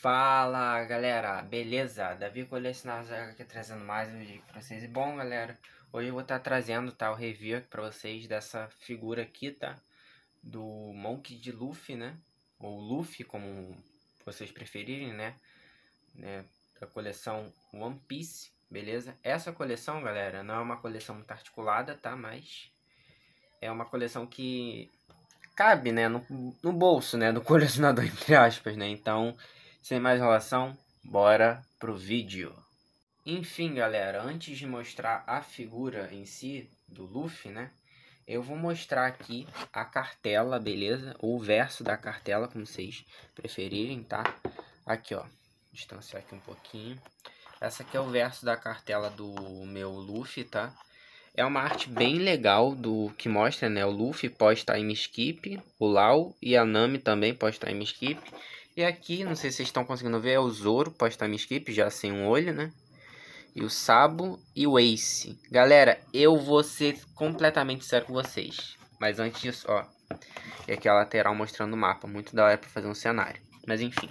Fala galera, beleza? Davi Colecionários aqui trazendo mais um vídeo pra vocês. E bom galera, hoje eu vou estar tá trazendo tá, o review aqui pra vocês dessa figura aqui, tá? Do Monk de Luffy, né? Ou Luffy, como vocês preferirem, né? né? Da coleção One Piece, beleza? Essa coleção, galera, não é uma coleção muito articulada, tá? Mas é uma coleção que cabe, né? No, no bolso, né? Do colecionador, entre aspas, né? Então sem mais relação, bora pro vídeo. Enfim, galera, antes de mostrar a figura em si do Luffy, né? Eu vou mostrar aqui a cartela, beleza? Ou o verso da cartela, como vocês preferirem, tá? Aqui, ó. Distanciar aqui um pouquinho. Essa aqui é o verso da cartela do meu Luffy, tá? É uma arte bem legal do que mostra, né? O Luffy pós-time skip, o Lau e a Nami também pós-time skip. E aqui, não sei se vocês estão conseguindo ver, é o Zoro, pós-time skip, já sem um olho, né? E o Sabo e o Ace. Galera, eu vou ser completamente sério com vocês. Mas antes disso, ó. E aqui a lateral mostrando o mapa. Muito da hora pra fazer um cenário. Mas enfim.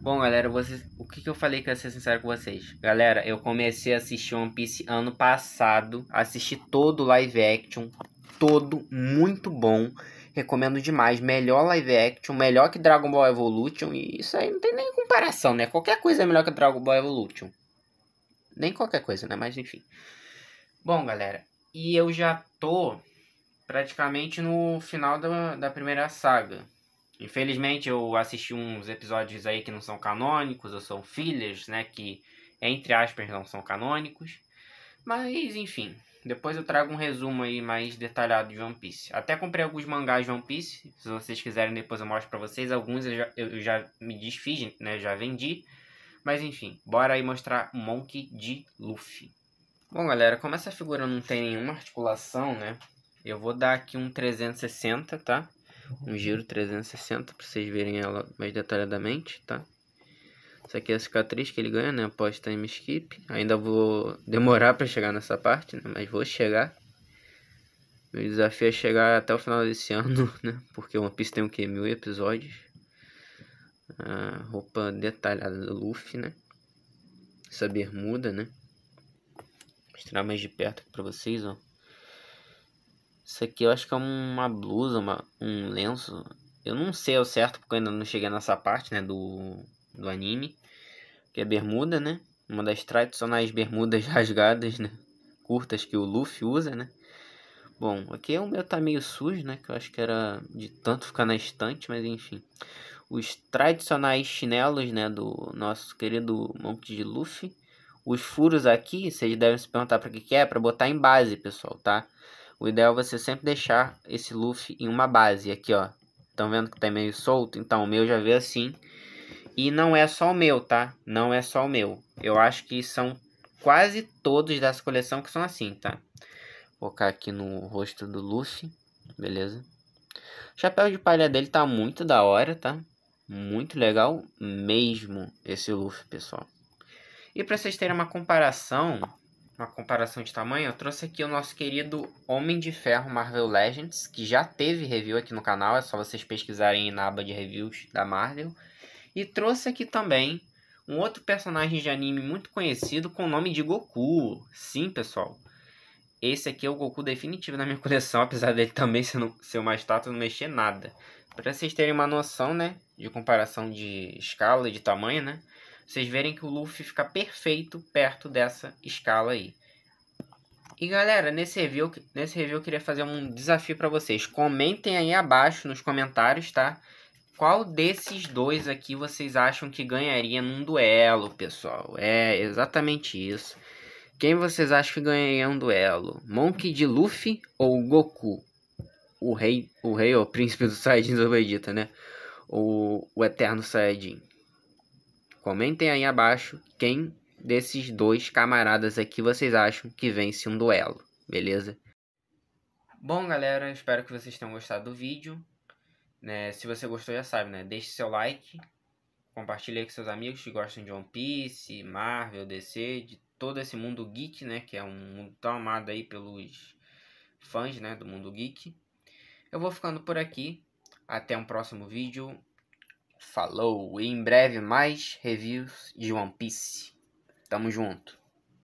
Bom, galera, vocês... o que, que eu falei que eu ia ser sincero com vocês? Galera, eu comecei a assistir One Piece ano passado. Assisti todo o live action. Todo, muito bom. Recomendo demais. Melhor live action, melhor que Dragon Ball Evolution. E isso aí não tem nem comparação, né? Qualquer coisa é melhor que Dragon Ball Evolution. Nem qualquer coisa, né? Mas enfim. Bom, galera. E eu já tô praticamente no final da, da primeira saga. Infelizmente eu assisti uns episódios aí que não são canônicos, ou são fillers, né? Que, entre aspas, não são canônicos. Mas, enfim. Depois eu trago um resumo aí mais detalhado de One Piece. Até comprei alguns mangás de One Piece. Se vocês quiserem, depois eu mostro pra vocês. Alguns eu já, eu já me desfiz, né? Já vendi. Mas enfim, bora aí mostrar Monkey de Luffy. Bom, galera, como essa figura não tem nenhuma articulação, né? Eu vou dar aqui um 360, tá? Um giro 360 pra vocês verem ela mais detalhadamente, tá? Isso aqui é a cicatriz que ele ganha, né? Após time skip. Ainda vou demorar para chegar nessa parte, né? Mas vou chegar. Meu desafio é chegar até o final desse ano, né? Porque One Piece tem o quê? Mil episódios. A ah, roupa detalhada do Luffy, né? Essa bermuda, né? Vou mostrar mais de perto para vocês, ó. Isso aqui eu acho que é uma blusa, uma, um lenço. Eu não sei ao certo, porque eu ainda não cheguei nessa parte, né? Do do anime, que é bermuda, né? Uma das tradicionais bermudas rasgadas, né? Curtas que o Luffy usa, né? Bom, aqui o meu tá meio sujo, né? Que eu acho que era de tanto ficar na estante, mas enfim. Os tradicionais chinelos, né? Do nosso querido Monte de Luffy. Os furos aqui, vocês devem se perguntar para que, que é, para botar em base, pessoal, tá? O ideal é você sempre deixar esse Luffy em uma base. Aqui, ó. Estão vendo que tá meio solto? Então, o meu já veio assim. E não é só o meu, tá? Não é só o meu. Eu acho que são quase todos dessa coleção que são assim, tá? Vou colocar aqui no rosto do Luffy, beleza? O chapéu de palha dele tá muito da hora, tá? Muito legal mesmo esse Luffy, pessoal. E para vocês terem uma comparação, uma comparação de tamanho, eu trouxe aqui o nosso querido Homem de Ferro Marvel Legends, que já teve review aqui no canal, é só vocês pesquisarem na aba de reviews da Marvel. E trouxe aqui também um outro personagem de anime muito conhecido com o nome de Goku. Sim, pessoal. Esse aqui é o Goku definitivo na minha coleção, apesar dele também ser, no, ser uma estátua não mexer nada. Para vocês terem uma noção, né, de comparação de escala e de tamanho, né, vocês verem que o Luffy fica perfeito perto dessa escala aí. E galera, nesse review, nesse review eu queria fazer um desafio para vocês. Comentem aí abaixo nos comentários, tá? Qual desses dois aqui vocês acham que ganharia num duelo, pessoal? É exatamente isso. Quem vocês acham que ganharia um duelo? Monkey de Luffy ou Goku? O rei, o rei ou o príncipe do Saiyajin do Vegeta, né? Ou o eterno Saiyajin. Comentem aí abaixo quem desses dois camaradas aqui vocês acham que vence um duelo, beleza? Bom, galera, espero que vocês tenham gostado do vídeo. Né, se você gostou, já sabe, né? Deixe seu like, compartilhe com seus amigos que gostam de One Piece, Marvel, DC, de todo esse mundo geek, né? Que é um mundo tão amado aí pelos fãs, né? Do mundo geek. Eu vou ficando por aqui. Até um próximo vídeo. Falou! E em breve mais reviews de One Piece. Tamo junto!